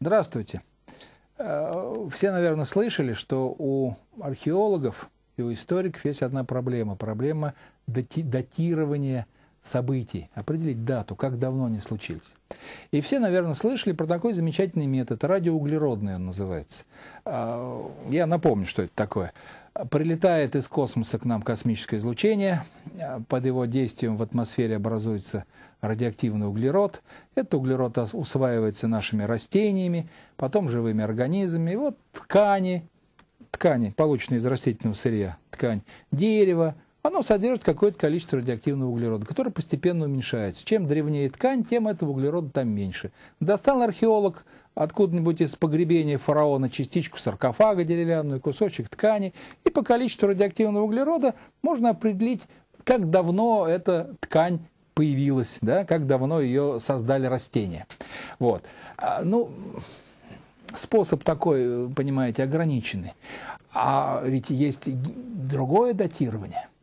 Здравствуйте. Э, все, наверное, слышали, что у археологов и у историков есть одна проблема. Проблема дати датирования событий, определить дату, как давно они случились. И все, наверное, слышали про такой замечательный метод, радиоуглеродный он называется. Э, я напомню, что это такое. Прилетает из космоса к нам космическое излучение, под его действием в атмосфере образуется радиоактивный углерод. Этот углерод усваивается нашими растениями, потом живыми организмами. И вот ткани, ткани, полученные из растительного сырья, ткань дерева, оно содержит какое-то количество радиоактивного углерода, который постепенно уменьшается. Чем древнее ткань, тем этого углерода там меньше. Достал археолог откуда-нибудь из погребения фараона частичку саркофага деревянную, кусочек ткани, и по количеству радиоактивного углерода можно определить, как давно эта ткань появилась, да, как давно ее создали растения. Вот. А, ну, способ такой, э, понимаете, ограниченный. А ведь есть другое датирование –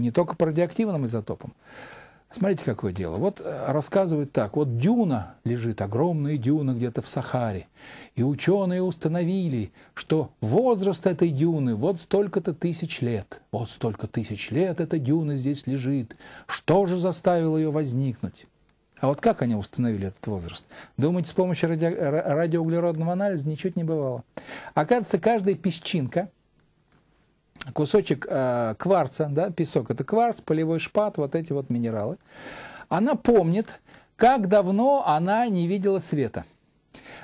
не только по радиоактивным изотопам. Смотрите, какое дело. Вот э, рассказывают так. Вот дюна лежит, огромная дюна где-то в Сахаре. И ученые установили, что возраст этой дюны вот столько-то тысяч лет. Вот столько тысяч лет эта дюна здесь лежит. Что же заставило ее возникнуть? А вот как они установили этот возраст? Думаете, с помощью э, радиоуглеродного анализа ничуть не бывало. Оказывается, каждая песчинка – кусочек э, кварца, да, песок это кварц, полевой шпат, вот эти вот минералы. Она помнит, как давно она не видела света.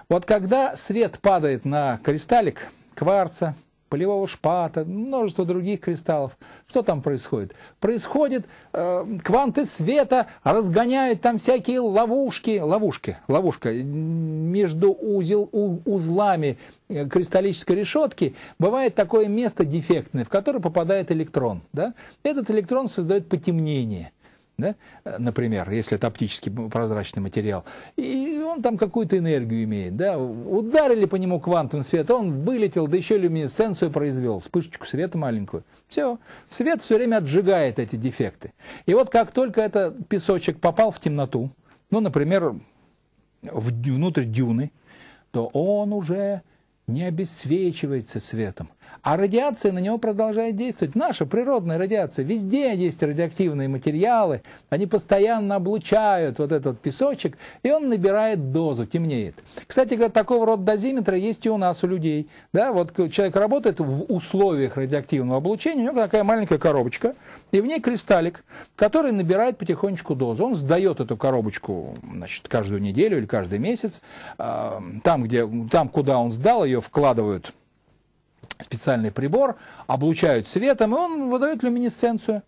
Вот когда свет падает на кристаллик кварца полевого шпата, множество других кристаллов. Что там происходит? Происходит, э, кванты света разгоняют там всякие ловушки, ловушки, ловушка между узел, у, узлами э, кристаллической решетки. Бывает такое место дефектное, в которое попадает электрон. Да? Этот электрон создает потемнение да, э, например, если это оптически прозрачный материал, и он там какую-то энергию имеет, да, ударили по нему квантом света, он вылетел, да еще люминесценцию произвел, вспышечку света маленькую, все, свет все время отжигает эти дефекты. И вот как только этот песочек попал в темноту, ну, например, внутрь дюны, то он уже не обесвечивается светом, а радиация на него продолжает действовать. Наша природная радиация. Везде есть радиоактивные материалы. Они постоянно облучают вот этот песочек, и он набирает дозу, темнеет. Кстати говоря, такого рода дозиметра есть и у нас, у людей. Да, вот человек работает в условиях радиоактивного облучения, у него такая маленькая коробочка, и в ней кристаллик, который набирает потихонечку дозу. Он сдает эту коробочку значит, каждую неделю или каждый месяц. А, там, где, там куда он сдал, ее вкладывают специальный прибор, облучают светом, и он выдает люминесценцию.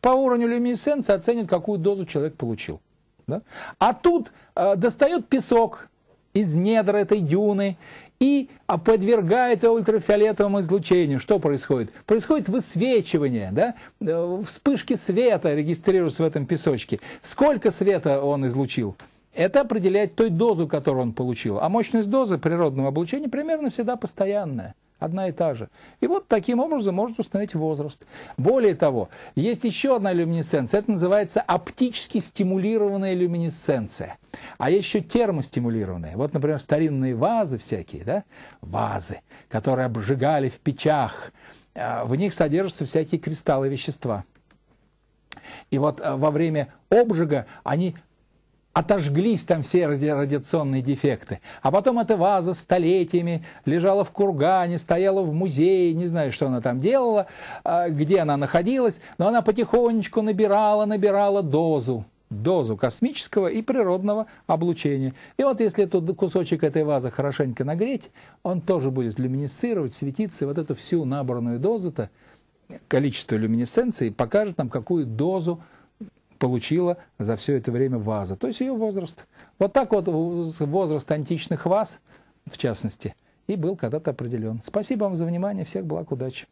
По уровню люминесценции оценит, какую дозу человек получил. Да? А тут э, достает песок из недр этой дюны и а, подвергает его ультрафиолетовому излучению. Что происходит? Происходит высвечивание, да? Э, вспышки света регистрируются в этом песочке. Сколько света он излучил? Это определяет той дозу, которую он получил. А мощность дозы природного облучения примерно всегда постоянная одна и та же. И вот таким образом можно установить возраст. Более того, есть еще одна люминесценция, это называется оптически стимулированная люминесценция. А есть еще термостимулированная. Вот, например, старинные вазы всякие, да, вазы, которые обжигали в печах. Э, в них содержатся всякие кристаллы вещества. И вот э, во время обжига они отожглись там все радиационные дефекты. А потом эта ваза столетиями лежала в кургане, стояла в музее, не знаю, что она там делала, а, где она находилась, но она потихонечку набирала, набирала дозу дозу космического и природного облучения. И вот если этот кусочек этой вазы хорошенько нагреть, он тоже будет люминесцировать, светиться, вот эту всю набранную дозу-то, количество люминесценции покажет нам, какую дозу получила за все это время ваза, то есть ее возраст. Вот так вот э, возраст античных ваз, в частности, и был когда-то определен. Спасибо вам за внимание, всех благ, удачи.